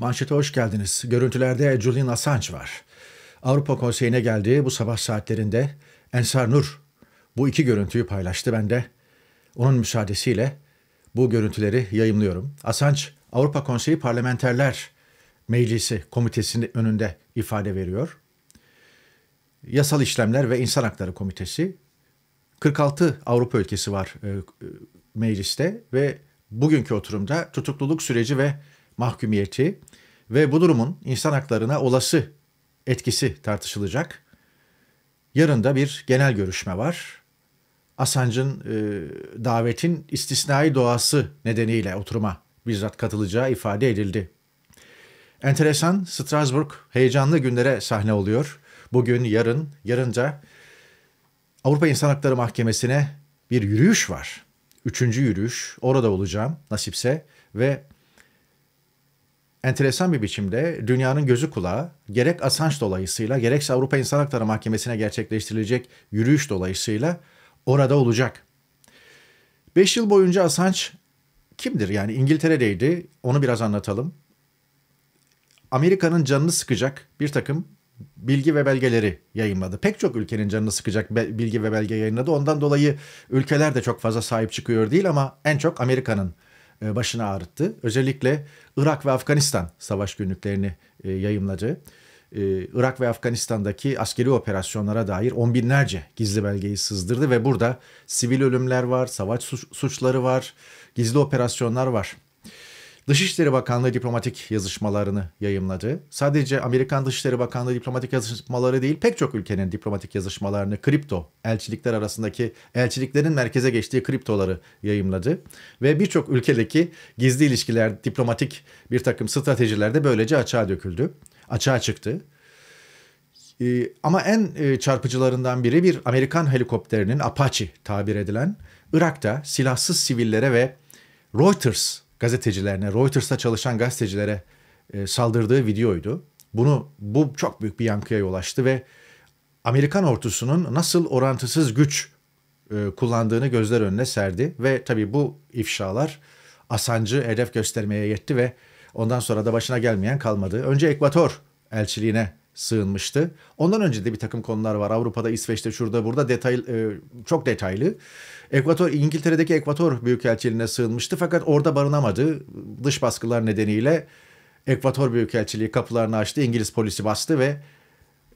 Manşete hoş geldiniz. Görüntülerde Julian Assange var. Avrupa Konseyi'ne geldiği bu sabah saatlerinde Ensar Nur bu iki görüntüyü paylaştı. Ben de onun müsaadesiyle bu görüntüleri yayımlıyorum. Assange Avrupa Konseyi Parlamenterler Meclisi Komitesi'nin önünde ifade veriyor. Yasal İşlemler ve İnsan Hakları Komitesi 46 Avrupa ülkesi var e, e, mecliste ve bugünkü oturumda tutukluluk süreci ve mahkumiyeti ve bu durumun insan haklarına olası etkisi tartışılacak. Yarın da bir genel görüşme var. Assange'ın e, davetin istisnai doğası nedeniyle oturuma bizzat katılacağı ifade edildi. Enteresan, Strasbourg heyecanlı günlere sahne oluyor. Bugün, yarın, yarınca Avrupa İnsan Hakları Mahkemesi'ne bir yürüyüş var. Üçüncü yürüyüş, orada olacağım nasipse ve enteresan bir biçimde dünyanın gözü kulağı gerek Assange dolayısıyla gerekse Avrupa İnsan Hakları Mahkemesi'ne gerçekleştirilecek yürüyüş dolayısıyla orada olacak. 5 yıl boyunca Assange kimdir? Yani İngiltere'deydi. Onu biraz anlatalım. Amerika'nın canını sıkacak bir takım bilgi ve belgeleri yayınladı. Pek çok ülkenin canını sıkacak bilgi ve belge yayınladı. Ondan dolayı ülkeler de çok fazla sahip çıkıyor değil ama en çok Amerika'nın e, başını ağrıttı. Özellikle Irak ve Afganistan savaş günlüklerini e, yayımladı. E, Irak ve Afganistan'daki askeri operasyonlara dair on binlerce gizli belgeyi sızdırdı ve burada sivil ölümler var, savaş suçları var, gizli operasyonlar var. Dışişleri Bakanlığı diplomatik yazışmalarını yayımladı. Sadece Amerikan Dışişleri Bakanlığı diplomatik yazışmaları değil, pek çok ülkenin diplomatik yazışmalarını kripto elçilikler arasındaki elçiliklerin merkeze geçtiği kriptoları yayımladı ve birçok ülkedeki gizli ilişkiler, diplomatik bir takım stratejiler de böylece açığa döküldü. Açığa çıktı. Ee, ama en e, çarpıcılarından biri bir Amerikan helikopterinin Apache tabir edilen Irak'ta silahsız sivillere ve Reuters gazetecilerine, Reuters'ta çalışan gazetecilere e, saldırdığı videoydu. Bunu bu çok büyük bir yankıya yol açtı ve Amerikan ordusunun nasıl orantısız güç e, kullandığını gözler önüne serdi ve tabii bu ifşalar Asancı hedef göstermeye yetti ve ondan sonra da başına gelmeyen kalmadı. Önce Ekvator elçiliğine sığınmıştı. Ondan önce de bir takım konular var. Avrupa'da, İsveç'te, şurada, burada detay e, çok detaylı. Ekvator İngiltere'deki Ekvator Büyükelçiliğine sığınmıştı fakat orada barınamadı. Dış baskılar nedeniyle Ekvator Büyükelçiliği kapılarını açtı. İngiliz polisi bastı ve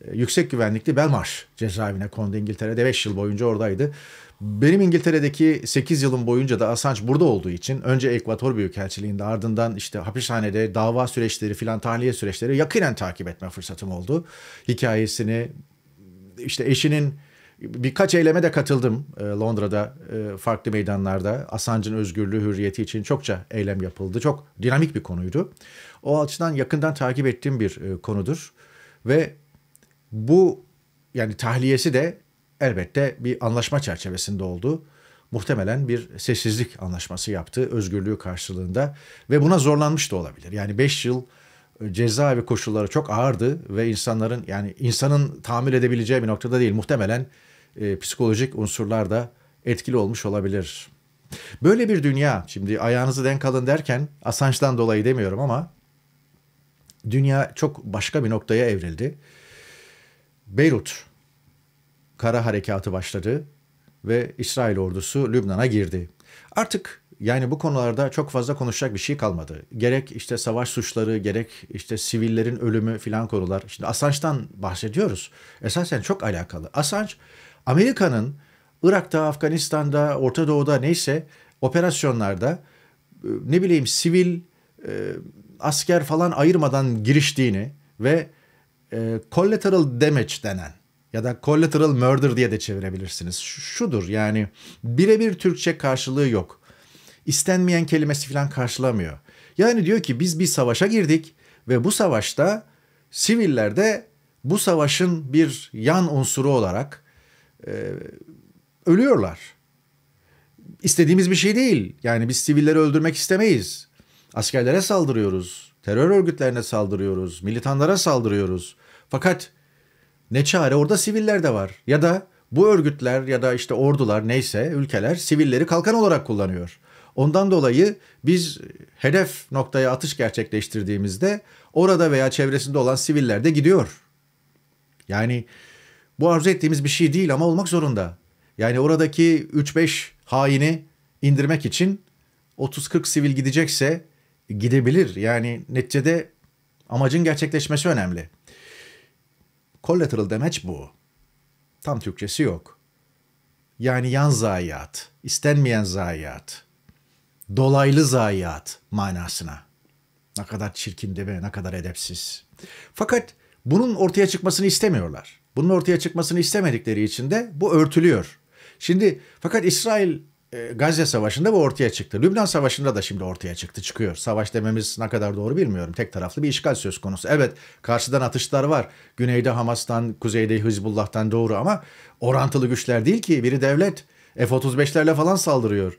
e, yüksek güvenlikli Belmarş cezaevine kondu İngiltere'de 5 yıl boyunca oradaydı. Benim İngiltere'deki 8 yılım boyunca da Assange burada olduğu için önce Ekvator Büyükelçiliği'nde ardından işte hapishanede dava süreçleri filan tahliye süreçleri yakinen takip etme fırsatım oldu. Hikayesini işte eşinin birkaç eyleme de katıldım e, Londra'da e, farklı meydanlarda. Assange'ın özgürlüğü, hürriyeti için çokça eylem yapıldı. Çok dinamik bir konuydu. O açıdan yakından takip ettiğim bir konudur. Ve bu yani tahliyesi de elbette bir anlaşma çerçevesinde oldu. Muhtemelen bir sessizlik anlaşması yaptı özgürlüğü karşılığında ve buna zorlanmış da olabilir. Yani 5 yıl e, cezaevi koşulları çok ağırdı ve insanların yani insanın tahammül edebileceği bir noktada değil. Muhtemelen e, psikolojik unsurlar da etkili olmuş olabilir. Böyle bir dünya şimdi ayağınızı denk alın derken Assange'dan dolayı demiyorum ama dünya çok başka bir noktaya evrildi Beyrut kara harekatı başladı ve İsrail ordusu Lübnan'a girdi. Artık yani bu konularda çok fazla konuşacak bir şey kalmadı. Gerek işte savaş suçları, gerek işte sivillerin ölümü filan konular. Şimdi Assange'dan bahsediyoruz. Esasen çok alakalı. Assange Amerika'nın Irak'ta, Afganistan'da, Orta Doğu'da neyse operasyonlarda e, ne bileyim sivil, e, asker falan ayırmadan giriştiğini ve e, collateral damage denen ya da collateral murder diye de çevirebilirsiniz. Şudur yani birebir Türkçe karşılığı yok. İstenmeyen kelimesi falan karşılamıyor. Yani diyor ki biz bir savaşa girdik ve bu savaşta siviller de bu savaşın bir yan unsuru olarak e, ölüyorlar. İstediğimiz bir şey değil. Yani biz sivilleri öldürmek istemeyiz. Askerlere saldırıyoruz, terör örgütlerine saldırıyoruz, militanlara saldırıyoruz. Fakat ne çare orada siviller de var. Ya da bu örgütler ya da işte ordular neyse ülkeler sivilleri kalkan olarak kullanıyor. Ondan dolayı biz hedef noktaya atış gerçekleştirdiğimizde orada veya çevresinde olan siviller de gidiyor. Yani bu arzu ettiğimiz bir şey değil ama olmak zorunda. Yani oradaki 3-5 haini indirmek için 30-40 sivil gidecekse gidebilir. Yani neticede amacın gerçekleşmesi önemli. Collateral demeç bu. Tam Türkçesi yok. Yani yan zayiat, istenmeyen zayiat, dolaylı zayiat manasına. Ne kadar çirkin değil mi? Ne kadar edepsiz. Fakat bunun ortaya çıkmasını istemiyorlar. Bunun ortaya çıkmasını istemedikleri için de bu örtülüyor. Şimdi fakat İsrail ee, Gazze Savaşı'nda bu ortaya çıktı. Lübnan Savaşı'nda da şimdi ortaya çıktı, çıkıyor. Savaş dememiz ne kadar doğru bilmiyorum. Tek taraflı bir işgal söz konusu. Evet, karşıdan atışlar var. Güneyde Hamas'tan, kuzeyde Hizbullah'tan doğru ama orantılı güçler değil ki. Biri devlet. F-35'lerle falan saldırıyor.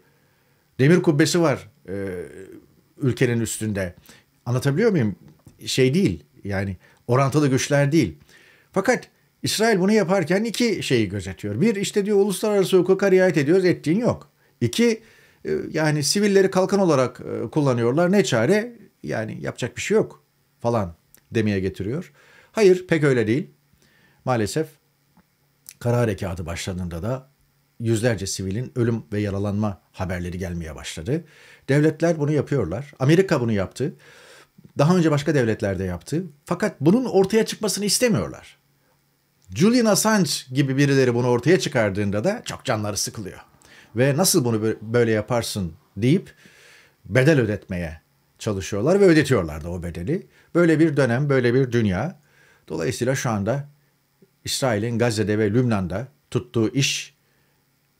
Demir kubbesi var e, ülkenin üstünde. Anlatabiliyor muyum? Şey değil yani orantılı güçler değil. Fakat İsrail bunu yaparken iki şeyi gözetiyor. Bir işte diyor uluslararası hukuka riayet ediyoruz ettiğin yok. İki e, yani sivilleri kalkan olarak e, kullanıyorlar. Ne çare? Yani yapacak bir şey yok falan demeye getiriyor. Hayır pek öyle değil. Maalesef kara harekatı başladığında da yüzlerce sivilin ölüm ve yaralanma haberleri gelmeye başladı. Devletler bunu yapıyorlar. Amerika bunu yaptı. Daha önce başka devletler de yaptı. Fakat bunun ortaya çıkmasını istemiyorlar. Julian Assange gibi birileri bunu ortaya çıkardığında da çok canları sıkılıyor ve nasıl bunu böyle yaparsın deyip bedel ödetmeye çalışıyorlar ve ödetiyorlar da o bedeli. Böyle bir dönem, böyle bir dünya. Dolayısıyla şu anda İsrail'in Gazze'de ve Lübnan'da tuttuğu iş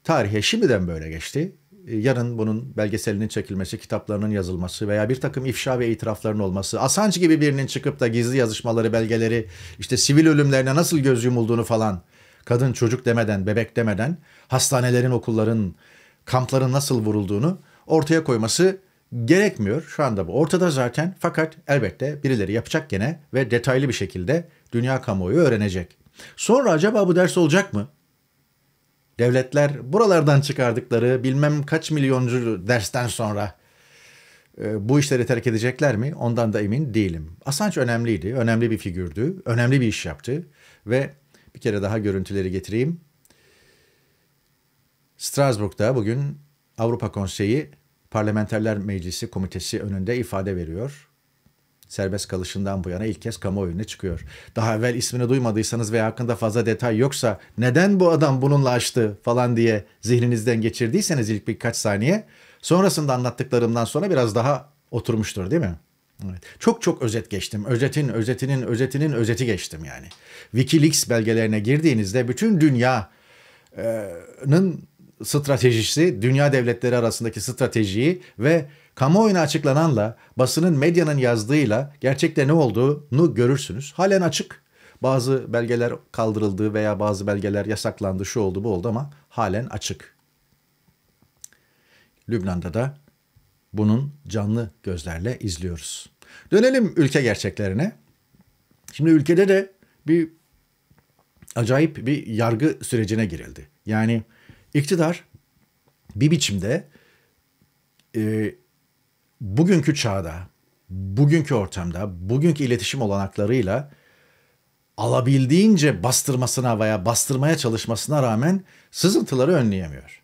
tarihe şimdiden böyle geçti. Ee, yarın bunun belgeselinin çekilmesi, kitaplarının yazılması veya bir takım ifşa ve itirafların olması, Assange gibi birinin çıkıp da gizli yazışmaları, belgeleri, işte sivil ölümlerine nasıl göz yumulduğunu falan kadın çocuk demeden, bebek demeden hastanelerin, okulların, kampların nasıl vurulduğunu ortaya koyması gerekmiyor. Şu anda bu ortada zaten fakat elbette birileri yapacak gene ve detaylı bir şekilde dünya kamuoyu öğrenecek. Sonra acaba bu ders olacak mı? Devletler buralardan çıkardıkları bilmem kaç milyoncu dersten sonra e, bu işleri terk edecekler mi? Ondan da emin değilim. Assange önemliydi. Önemli bir figürdü. Önemli bir iş yaptı. Ve bir kere daha görüntüleri getireyim. Strasbourg'da bugün Avrupa Konseyi Parlamenterler Meclisi Komitesi önünde ifade veriyor. Serbest kalışından bu yana ilk kez kamuoyuna çıkıyor. Daha evvel ismini duymadıysanız veya hakkında fazla detay yoksa neden bu adam bununla açtı falan diye zihninizden geçirdiyseniz ilk birkaç saniye sonrasında anlattıklarımdan sonra biraz daha oturmuştur değil mi? Evet. Çok çok özet geçtim. Özetin, özetinin, özetinin özeti geçtim yani. Wikileaks belgelerine girdiğinizde bütün dünyanın stratejisi, dünya devletleri arasındaki stratejiyi ve kamuoyuna açıklananla, basının, medyanın yazdığıyla gerçekte ne olduğunu görürsünüz. Halen açık. Bazı belgeler kaldırıldı veya bazı belgeler yasaklandı, şu oldu, bu oldu ama halen açık. Lübnan'da da bunun canlı gözlerle izliyoruz. Dönelim ülke gerçeklerine. Şimdi ülkede de bir acayip bir yargı sürecine girildi. Yani iktidar bir biçimde e, bugünkü çağda, bugünkü ortamda, bugünkü iletişim olanaklarıyla alabildiğince bastırmasına veya bastırmaya çalışmasına rağmen sızıntıları önleyemiyor.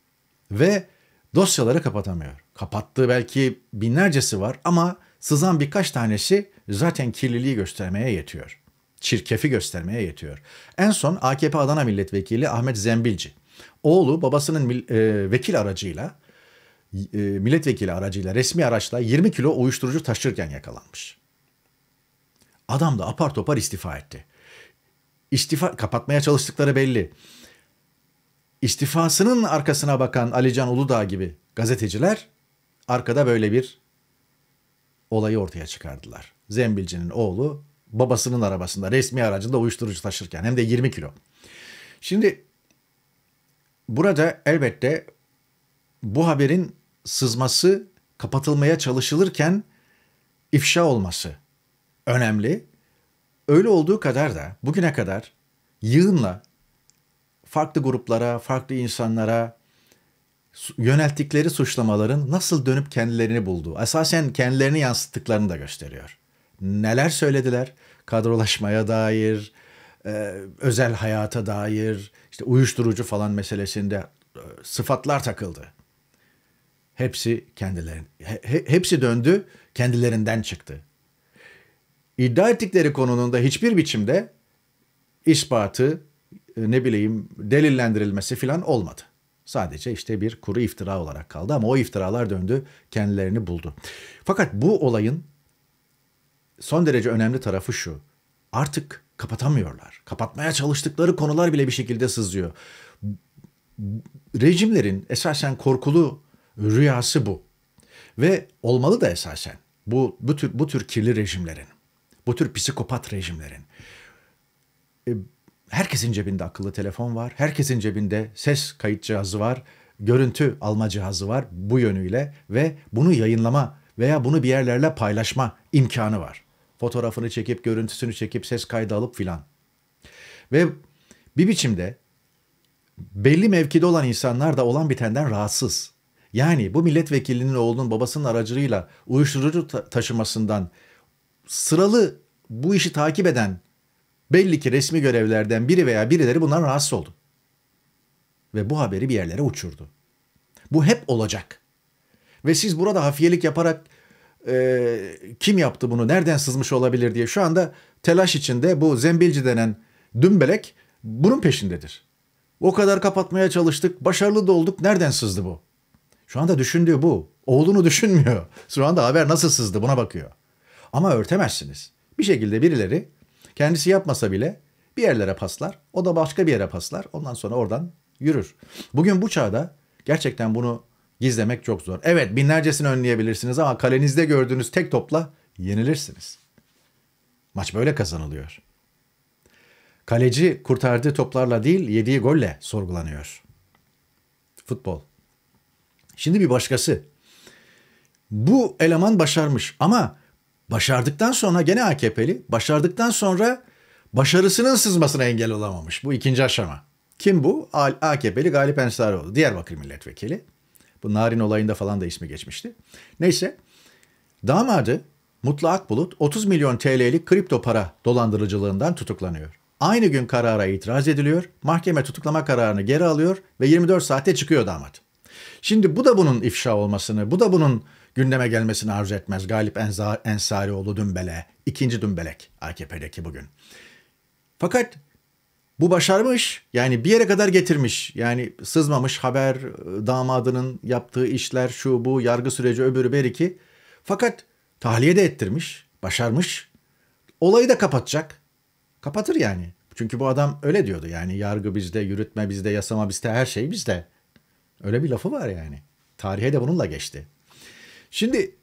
Ve dosyaları kapatamıyor. Kapattığı belki binlercesi var ama sızan birkaç tanesi zaten kirliliği göstermeye yetiyor. Çirkefi göstermeye yetiyor. En son AKP Adana Milletvekili Ahmet Zembilci. Oğlu babasının e, vekil aracıyla e, milletvekili aracıyla resmi araçla 20 kilo uyuşturucu taşırken yakalanmış. Adam da apar topar istifa etti. İstifa kapatmaya çalıştıkları belli. İstifasının arkasına bakan Alican Uludağ gibi gazeteciler Arkada böyle bir olayı ortaya çıkardılar. Zembilcinin oğlu babasının arabasında resmi aracında uyuşturucu taşırken hem de 20 kilo. Şimdi burada elbette bu haberin sızması kapatılmaya çalışılırken ifşa olması önemli. Öyle olduğu kadar da bugüne kadar yığınla farklı gruplara, farklı insanlara yönelttikleri suçlamaların nasıl dönüp kendilerini bulduğu, esasen kendilerini yansıttıklarını da gösteriyor. Neler söylediler? Kadrolaşmaya dair, e, özel hayata dair, işte uyuşturucu falan meselesinde e, sıfatlar takıldı. Hepsi kendilerin, hepsi döndü, kendilerinden çıktı. İddia ettikleri konunun da hiçbir biçimde ispatı, e, ne bileyim delillendirilmesi filan olmadı. Sadece işte bir kuru iftira olarak kaldı ama o iftiralar döndü, kendilerini buldu. Fakat bu olayın son derece önemli tarafı şu. Artık kapatamıyorlar. Kapatmaya çalıştıkları konular bile bir şekilde sızıyor. Rejimlerin esasen korkulu rüyası bu. Ve olmalı da esasen bu, bu, tür, bu tür kirli rejimlerin, bu tür psikopat rejimlerin. E, herkesin cebinde akıllı telefon var, herkesin cebinde ses kayıt cihazı var, görüntü alma cihazı var bu yönüyle ve bunu yayınlama veya bunu bir yerlerle paylaşma imkanı var. Fotoğrafını çekip, görüntüsünü çekip, ses kaydı alıp filan. Ve bir biçimde belli mevkide olan insanlar da olan bitenden rahatsız. Yani bu milletvekilinin oğlunun babasının aracılığıyla uyuşturucu taşımasından sıralı bu işi takip eden Belli ki resmi görevlerden biri veya birileri bundan rahatsız oldu. Ve bu haberi bir yerlere uçurdu. Bu hep olacak. Ve siz burada hafiyelik yaparak e, kim yaptı bunu, nereden sızmış olabilir diye şu anda telaş içinde bu zembilci denen dümbelek bunun peşindedir. O kadar kapatmaya çalıştık, başarılı da olduk, nereden sızdı bu? Şu anda düşündüğü bu. Oğlunu düşünmüyor. Şu anda haber nasıl sızdı buna bakıyor. Ama örtemezsiniz. Bir şekilde birileri Kendisi yapmasa bile bir yerlere paslar. O da başka bir yere paslar. Ondan sonra oradan yürür. Bugün bu çağda gerçekten bunu gizlemek çok zor. Evet binlercesini önleyebilirsiniz ama kalenizde gördüğünüz tek topla yenilirsiniz. Maç böyle kazanılıyor. Kaleci kurtardığı toplarla değil yediği golle sorgulanıyor. Futbol. Şimdi bir başkası. Bu eleman başarmış ama Başardıktan sonra gene AKP'li, başardıktan sonra başarısının sızmasına engel olamamış. Bu ikinci aşama. Kim bu? AKP'li Galip Ensarioğlu, Diyarbakır milletvekili. Bu Narin olayında falan da ismi geçmişti. Neyse, damadı Mutlu Akbulut 30 milyon TL'lik kripto para dolandırıcılığından tutuklanıyor. Aynı gün karara itiraz ediliyor, mahkeme tutuklama kararını geri alıyor ve 24 saate çıkıyor damat. Şimdi bu da bunun ifşa olmasını, bu da bunun gündeme gelmesini arzu etmez. Galip Ensarioğlu Dümbele, ikinci Dümbelek AKP'deki bugün. Fakat bu başarmış yani bir yere kadar getirmiş. Yani sızmamış haber e, damadının yaptığı işler şu bu yargı süreci öbürü beriki. Fakat tahliye de ettirmiş, başarmış. Olayı da kapatacak. Kapatır yani. Çünkü bu adam öyle diyordu yani yargı bizde, yürütme bizde, yasama bizde, her şey bizde. Öyle bir lafı var yani. Tarihe de bununla geçti. Şimdi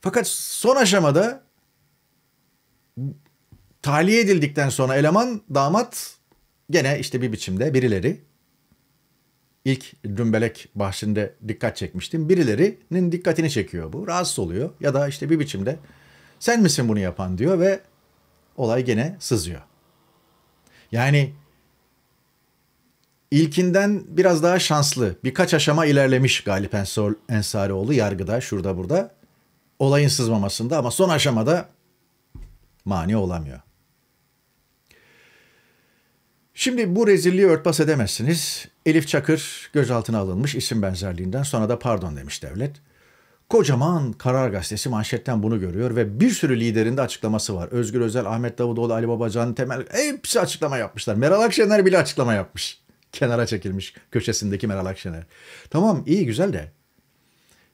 fakat son aşamada tahliye edildikten sonra eleman damat gene işte bir biçimde birileri ilk dümbelek bahsinde dikkat çekmiştim. Birilerinin dikkatini çekiyor bu. Rahatsız oluyor ya da işte bir biçimde sen misin bunu yapan diyor ve olay gene sızıyor. Yani İlkinden biraz daha şanslı, birkaç aşama ilerlemiş Galip Ensarioğlu yargıda, şurada burada. Olayın sızmamasında ama son aşamada mani olamıyor. Şimdi bu rezilliği örtbas edemezsiniz. Elif Çakır gözaltına alınmış isim benzerliğinden sonra da pardon demiş devlet. Kocaman Karar Gazetesi manşetten bunu görüyor ve bir sürü liderinde açıklaması var. Özgür Özel, Ahmet Davutoğlu, Ali Babacan, Temel hepsi açıklama yapmışlar. Meral Akşener bile açıklama yapmış kenara çekilmiş köşesindeki Meral Akşener. Tamam iyi güzel de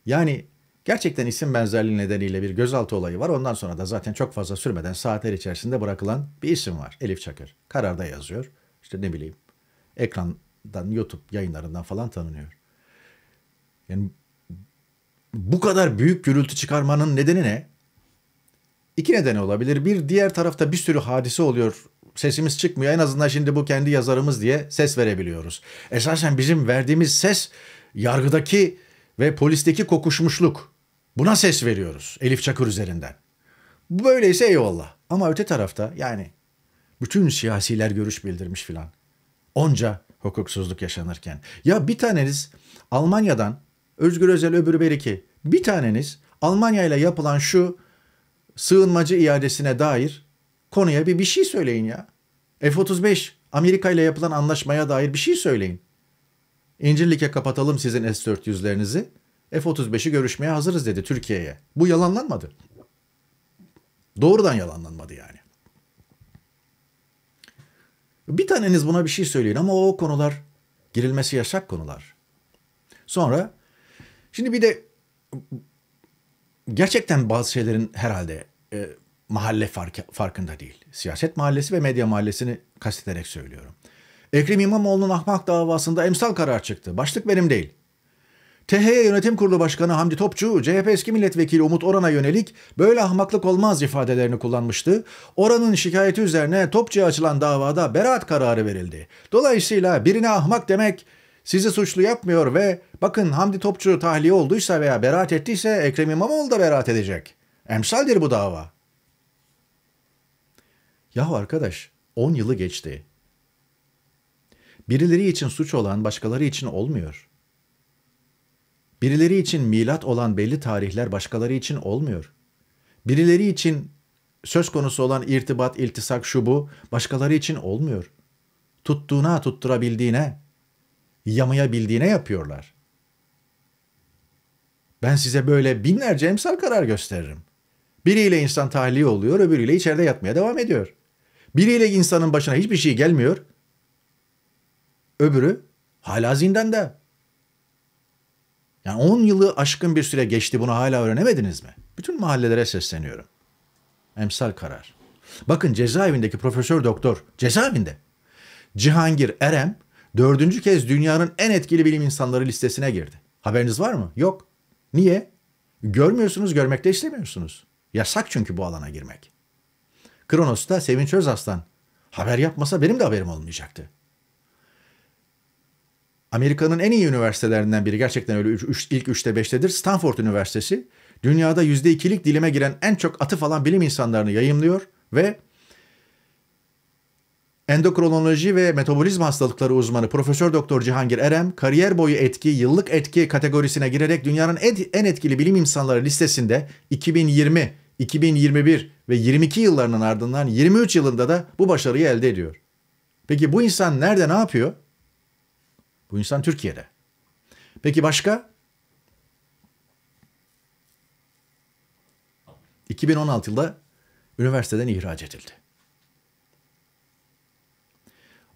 yani gerçekten isim benzerliği nedeniyle bir gözaltı olayı var. Ondan sonra da zaten çok fazla sürmeden saatler içerisinde bırakılan bir isim var. Elif Çakır. Kararda yazıyor. İşte ne bileyim ekrandan, YouTube yayınlarından falan tanınıyor. Yani bu kadar büyük gürültü çıkarmanın nedeni ne? İki nedeni olabilir. Bir diğer tarafta bir sürü hadise oluyor sesimiz çıkmıyor. En azından şimdi bu kendi yazarımız diye ses verebiliyoruz. Esasen bizim verdiğimiz ses yargıdaki ve polisteki kokuşmuşluk. Buna ses veriyoruz Elif Çakır üzerinden. Böyleyse eyvallah. Ama öte tarafta yani bütün siyasiler görüş bildirmiş filan. Onca hukuksuzluk yaşanırken. Ya bir taneniz Almanya'dan Özgür Özel öbürü Beriki bir taneniz Almanya ile yapılan şu sığınmacı iadesine dair Konuya bir bir şey söyleyin ya. F-35 Amerika ile yapılan anlaşmaya dair bir şey söyleyin. İncirlik'e kapatalım sizin S-400'lerinizi. F-35'i görüşmeye hazırız dedi Türkiye'ye. Bu yalanlanmadı. Doğrudan yalanlanmadı yani. Bir taneniz buna bir şey söyleyin ama o konular girilmesi yasak konular. Sonra şimdi bir de gerçekten bazı şeylerin herhalde e, mahalle fark, farkında değil. Siyaset mahallesi ve medya mahallesini kastederek söylüyorum. Ekrem İmamoğlu'nun ahmak davasında emsal karar çıktı. Başlık benim değil. THY Yönetim Kurulu Başkanı Hamdi Topçu, CHP eski milletvekili Umut Oran'a yönelik böyle ahmaklık olmaz ifadelerini kullanmıştı. Oran'ın şikayeti üzerine Topçu'ya açılan davada beraat kararı verildi. Dolayısıyla birine ahmak demek sizi suçlu yapmıyor ve bakın Hamdi Topçu tahliye olduysa veya beraat ettiyse Ekrem İmamoğlu da beraat edecek. Emsaldir bu dava. Yahu arkadaş 10 yılı geçti. Birileri için suç olan başkaları için olmuyor. Birileri için milat olan belli tarihler başkaları için olmuyor. Birileri için söz konusu olan irtibat, iltisak, şu bu başkaları için olmuyor. Tuttuğuna, tutturabildiğine, yamayabildiğine yapıyorlar. Ben size böyle binlerce emsal karar gösteririm. Biriyle insan tahliye oluyor, öbürüyle içeride yatmaya devam ediyor. Biriyle insanın başına hiçbir şey gelmiyor. Öbürü hala zindanda. Yani 10 yılı aşkın bir süre geçti bunu hala öğrenemediniz mi? Bütün mahallelere sesleniyorum. Emsal karar. Bakın cezaevindeki profesör doktor cezaevinde. Cihangir Erem dördüncü kez dünyanın en etkili bilim insanları listesine girdi. Haberiniz var mı? Yok. Niye? Görmüyorsunuz, görmekte istemiyorsunuz. Yasak çünkü bu alana girmek. Kronos'ta Sevinç Özaslan haber yapmasa benim de haberim olmayacaktı. Amerika'nın en iyi üniversitelerinden biri gerçekten öyle üç, üç, ilk üçte 5'tedir. Stanford Üniversitesi dünyada yüzde ikilik dilime giren en çok atı falan bilim insanlarını yayımlıyor ve endokrinoloji ve metabolizma hastalıkları uzmanı Profesör Doktor Cihangir Erem kariyer boyu etki, yıllık etki kategorisine girerek dünyanın en etkili bilim insanları listesinde 2020 2021 ve 22 yıllarının ardından 23 yılında da bu başarıyı elde ediyor. Peki bu insan nerede ne yapıyor? Bu insan Türkiye'de. Peki başka? 2016 yılında üniversiteden ihraç edildi.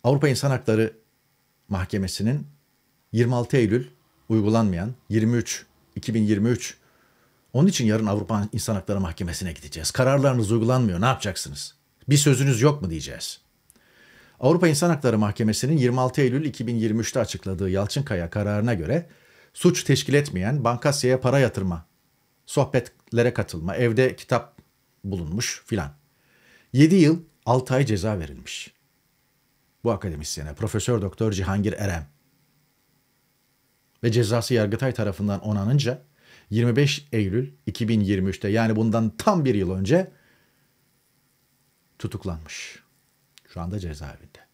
Avrupa İnsan Hakları Mahkemesi'nin 26 Eylül uygulanmayan 23 2023 onun için yarın Avrupa İnsan Hakları Mahkemesi'ne gideceğiz. Kararlarınız uygulanmıyor ne yapacaksınız? Bir sözünüz yok mu diyeceğiz. Avrupa İnsan Hakları Mahkemesi'nin 26 Eylül 2023'te açıkladığı Yalçınkaya kararına göre suç teşkil etmeyen bankasyaya para yatırma, sohbetlere katılma, evde kitap bulunmuş filan. 7 yıl 6 ay ceza verilmiş. Bu akademisyene Profesör Doktor Cihangir Erem ve cezası Yargıtay tarafından onanınca 25 Eylül 2023'te yani bundan tam bir yıl önce tutuklanmış. Şu anda cezaevinde.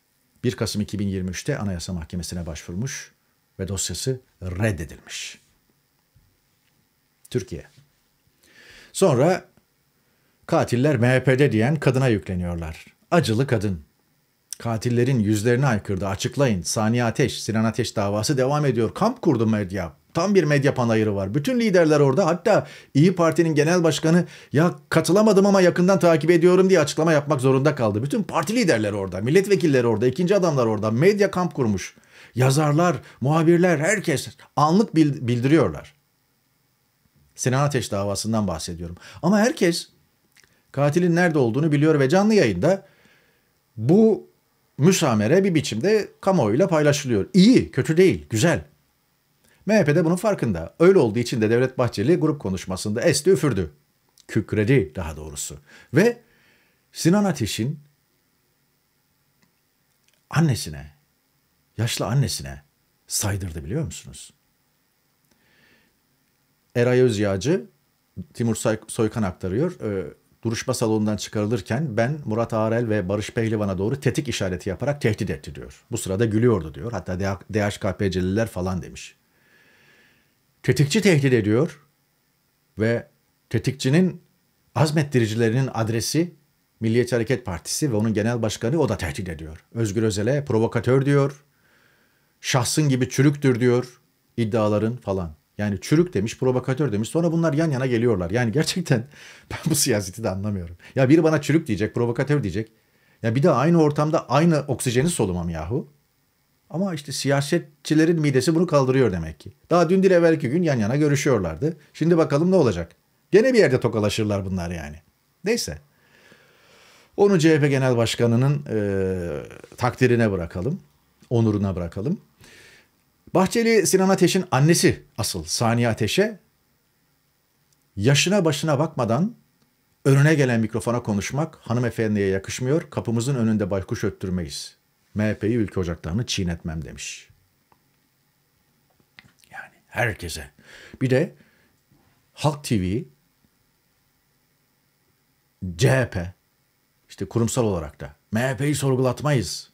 1 Kasım 2023'te Anayasa Mahkemesi'ne başvurmuş ve dosyası reddedilmiş. Türkiye. Sonra katiller MHP'de diyen kadına yükleniyorlar. Acılı kadın. Katillerin yüzlerini aykırdı. Açıklayın. Saniye Ateş, Sinan Ateş davası devam ediyor. Kamp kurdu medya. Tam bir medya panayırı var. Bütün liderler orada. Hatta İyi Parti'nin genel başkanı ya katılamadım ama yakından takip ediyorum diye açıklama yapmak zorunda kaldı. Bütün parti liderleri orada, milletvekilleri orada, ikinci adamlar orada. Medya kamp kurmuş. Yazarlar, muhabirler, herkes anlık bildiriyorlar. Sinan Ateş davasından bahsediyorum. Ama herkes katilin nerede olduğunu biliyor ve canlı yayında bu müsamere bir biçimde kamuoyuyla paylaşılıyor. İyi, kötü değil, güzel. MHP de bunun farkında. Öyle olduğu için de Devlet Bahçeli grup konuşmasında esti üfürdü. Kükredi daha doğrusu. Ve Sinan Ateş'in annesine, yaşlı annesine saydırdı biliyor musunuz? Eray Özyağcı, Timur Soykan aktarıyor. E, duruşma salonundan çıkarılırken ben Murat Arel ve Barış Pehlivan'a doğru tetik işareti yaparak tehdit etti diyor. Bu sırada gülüyordu diyor. Hatta DHKPC'liler falan demiş tetikçi tehdit ediyor ve tetikçinin azmettiricilerinin adresi Milliyetçi Hareket Partisi ve onun genel başkanı o da tehdit ediyor. Özgür Özel'e provokatör diyor. Şahsın gibi çürüktür diyor iddiaların falan. Yani çürük demiş, provokatör demiş. Sonra bunlar yan yana geliyorlar. Yani gerçekten ben bu siyaseti de anlamıyorum. Ya biri bana çürük diyecek, provokatör diyecek. Ya bir de aynı ortamda aynı oksijeni solumam yahu. Ama işte siyasetçilerin midesi bunu kaldırıyor demek ki. Daha dün değil evvelki gün yan yana görüşüyorlardı. Şimdi bakalım ne olacak. Gene bir yerde tokalaşırlar bunlar yani. Neyse. Onu CHP Genel Başkanı'nın e, takdirine bırakalım. Onuruna bırakalım. Bahçeli Sinan Ateş'in annesi asıl Saniye Ateş'e yaşına başına bakmadan önüne gelen mikrofona konuşmak hanımefendiye yakışmıyor. Kapımızın önünde baykuş öttürmeyiz MHP'yi ülke ocaklarını çiğnetmem demiş. Yani herkese. Bir de Halk TV, CHP, işte kurumsal olarak da MHP'yi sorgulatmayız.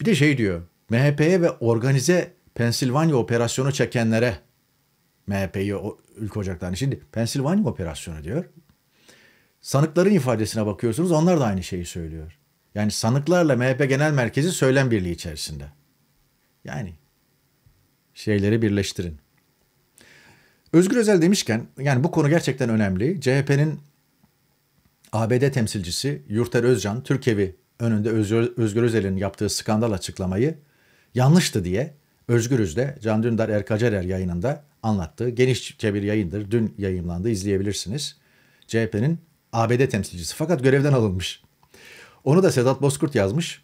Bir de şey diyor, MHP'ye ve organize Pensilvanya operasyonu çekenlere MHP'yi ülke ocaklarını. Şimdi Pensilvanya operasyonu diyor. Sanıkların ifadesine bakıyorsunuz onlar da aynı şeyi söylüyor. Yani sanıklarla MHP Genel Merkezi söylem birliği içerisinde. Yani şeyleri birleştirin. Özgür Özel demişken yani bu konu gerçekten önemli. CHP'nin ABD temsilcisi Yurter Özcan Türkevi önünde Özgür, Özgür Özel'in yaptığı skandal açıklamayı yanlıştı diye Özgürüz de Can Dündar Erkacerer yayınında anlattı. Genişçe bir yayındır. Dün yayınlandı. izleyebilirsiniz. CHP'nin ABD temsilcisi fakat görevden alınmış. Onu da Sedat Bozkurt yazmış.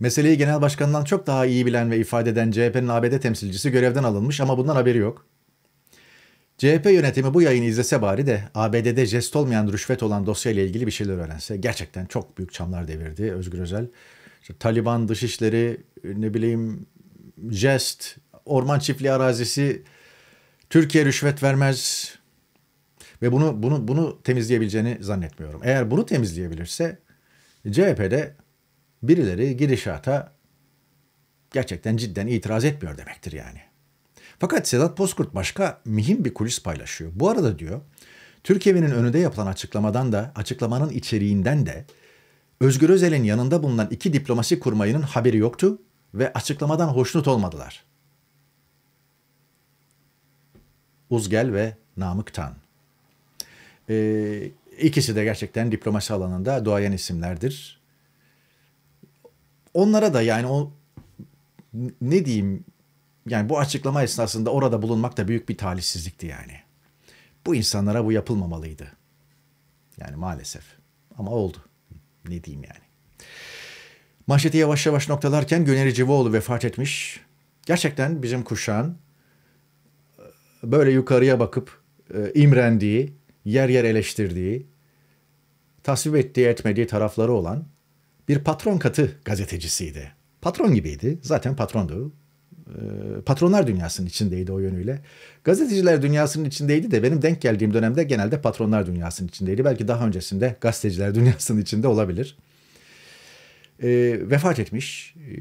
Meseleyi genel başkanından çok daha iyi bilen ve ifade eden CHP'nin ABD temsilcisi görevden alınmış ama bundan haberi yok. CHP yönetimi bu yayını izlese bari de ABD'de jest olmayan rüşvet olan dosyayla ilgili bir şeyler öğrense gerçekten çok büyük çamlar devirdi Özgür Özel. İşte Taliban, dışişleri, ne bileyim jest, orman çiftliği arazisi, Türkiye rüşvet vermez ve bunu bunu bunu temizleyebileceğini zannetmiyorum. Eğer bunu temizleyebilirse CHP'de birileri gidişata gerçekten cidden itiraz etmiyor demektir yani. Fakat Sedat Bozkurt başka mühim bir kulis paylaşıyor. Bu arada diyor, Türkiye'nin önünde yapılan açıklamadan da, açıklamanın içeriğinden de Özgür Özel'in yanında bulunan iki diplomasi kurmayının haberi yoktu ve açıklamadan hoşnut olmadılar. Uzgel ve Namık Tan. Ee, İkisi de gerçekten diplomasi alanında doğayan isimlerdir. Onlara da yani o ne diyeyim yani bu açıklama esnasında orada bulunmak da büyük bir talihsizlikti yani. Bu insanlara bu yapılmamalıydı. Yani maalesef. Ama oldu. Ne diyeyim yani. Manşeti yavaş yavaş noktalarken Güneri Civoğlu vefat etmiş. Gerçekten bizim kuşağın e, böyle yukarıya bakıp e, imrendiği, yer yer eleştirdiği, tasvip ettiği etmediği tarafları olan bir patron katı gazetecisiydi. Patron gibiydi. Zaten patrondu. Ee, patronlar dünyasının içindeydi o yönüyle. Gazeteciler dünyasının içindeydi de benim denk geldiğim dönemde genelde patronlar dünyasının içindeydi. Belki daha öncesinde gazeteciler dünyasının içinde olabilir. E, vefat etmiş. Ee,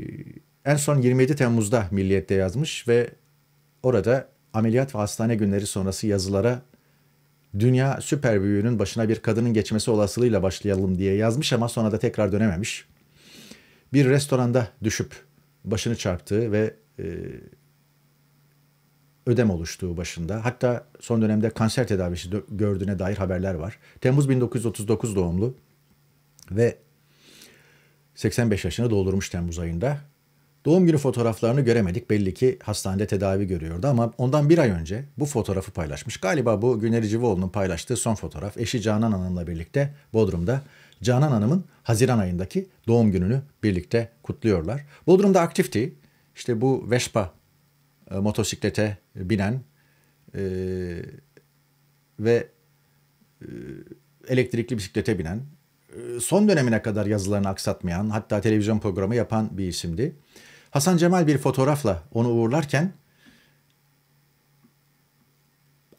en son 27 Temmuz'da Milliyet'te yazmış ve orada ameliyat ve hastane günleri sonrası yazılara dünya süper büyüğünün başına bir kadının geçmesi olasılığıyla başlayalım diye yazmış ama sonra da tekrar dönememiş. Bir restoranda düşüp başını çarptığı ve e, ödem oluştuğu başında. Hatta son dönemde kanser tedavisi gördüğüne dair haberler var. Temmuz 1939 doğumlu ve 85 yaşını doldurmuş Temmuz ayında. Doğum günü fotoğraflarını göremedik. Belli ki hastanede tedavi görüyordu ama ondan bir ay önce bu fotoğrafı paylaşmış. Galiba bu Güneri Civoğlu'nun paylaştığı son fotoğraf. Eşi Canan Hanım'la birlikte Bodrum'da Canan Hanım'ın Haziran ayındaki doğum gününü birlikte kutluyorlar. Bodrum'da aktifti. İşte bu Vespa e, motosiklete binen e, ve e, elektrikli bisiklete binen, e, son dönemine kadar yazılarını aksatmayan, hatta televizyon programı yapan bir isimdi. Hasan Cemal bir fotoğrafla onu uğurlarken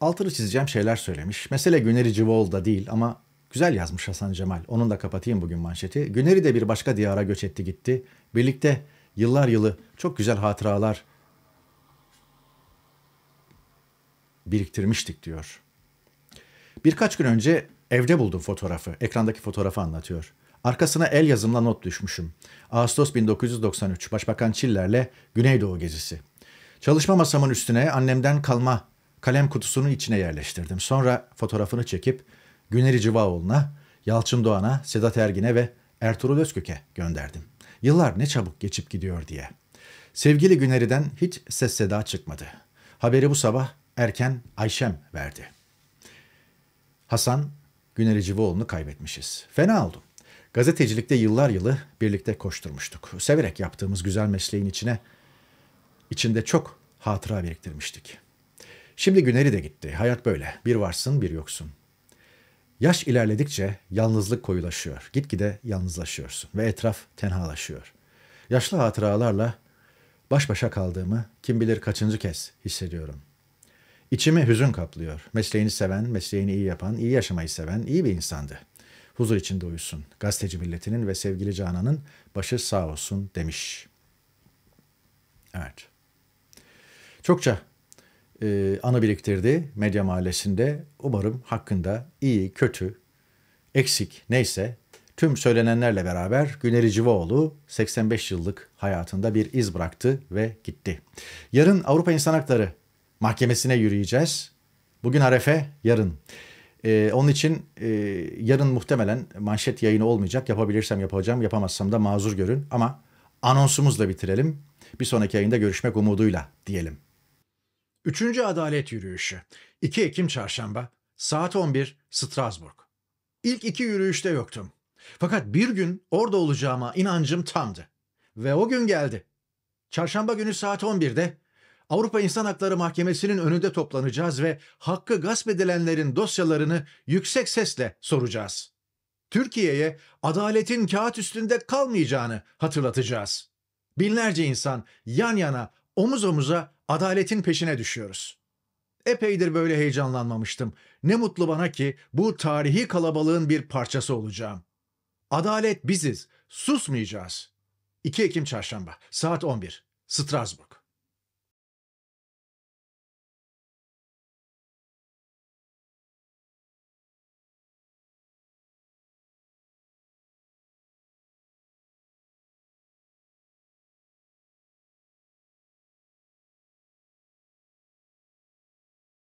altını çizeceğim şeyler söylemiş. Mesele Güneri da değil ama güzel yazmış Hasan Cemal. Onun da kapatayım bugün manşeti. Güneri de bir başka diyara göç etti gitti. Birlikte yıllar yılı çok güzel hatıralar biriktirmiştik diyor. Birkaç gün önce evde buldum fotoğrafı. Ekrandaki fotoğrafı anlatıyor. Arkasına el yazımla not düşmüşüm. Ağustos 1993 Başbakan Çiller'le Güneydoğu gezisi. Çalışma masamın üstüne annemden kalma kalem kutusunun içine yerleştirdim. Sonra fotoğrafını çekip Güneri Civaoğlu'na, Yalçın Doğan'a, Sedat Ergin'e ve Ertuğrul Özkök'e gönderdim. Yıllar ne çabuk geçip gidiyor diye. Sevgili Güneri'den hiç ses seda çıkmadı. Haberi bu sabah erken Ayşem verdi. Hasan Güneri Civaoğlu'nu kaybetmişiz. Fena oldum. Gazetecilikte yıllar yılı birlikte koşturmuştuk. Severek yaptığımız güzel mesleğin içine içinde çok hatıra biriktirmiştik. Şimdi günleri de gitti. Hayat böyle. Bir varsın bir yoksun. Yaş ilerledikçe yalnızlık koyulaşıyor. Gitgide yalnızlaşıyorsun ve etraf tenhalaşıyor. Yaşlı hatıralarla baş başa kaldığımı kim bilir kaçıncı kez hissediyorum. İçimi hüzün kaplıyor. Mesleğini seven, mesleğini iyi yapan, iyi yaşamayı seven iyi bir insandı.'' huzur içinde uyusun. Gazeteci milletinin ve sevgili Canan'ın başı sağ olsun demiş. Evet. Çokça e, anı biriktirdi medya mahallesinde. Umarım hakkında iyi, kötü, eksik neyse tüm söylenenlerle beraber Güneri Civaoğlu 85 yıllık hayatında bir iz bıraktı ve gitti. Yarın Avrupa İnsan Hakları Mahkemesi'ne yürüyeceğiz. Bugün Arefe, yarın. Ee, onun için e, yarın muhtemelen manşet yayını olmayacak. Yapabilirsem yapacağım, yapamazsam da mazur görün. Ama anonsumuzla bitirelim. Bir sonraki yayında görüşmek umuduyla diyelim. Üçüncü Adalet Yürüyüşü 2 Ekim Çarşamba saat 11 Strasbourg. İlk iki yürüyüşte yoktum. Fakat bir gün orada olacağıma inancım tamdı. Ve o gün geldi. Çarşamba günü saat 11'de Avrupa İnsan Hakları Mahkemesi'nin önünde toplanacağız ve hakkı gasp edilenlerin dosyalarını yüksek sesle soracağız. Türkiye'ye adaletin kağıt üstünde kalmayacağını hatırlatacağız. Binlerce insan yan yana, omuz omuza adaletin peşine düşüyoruz. Epeydir böyle heyecanlanmamıştım. Ne mutlu bana ki bu tarihi kalabalığın bir parçası olacağım. Adalet biziz. Susmayacağız. 2 Ekim Çarşamba saat 11 Strasbourg.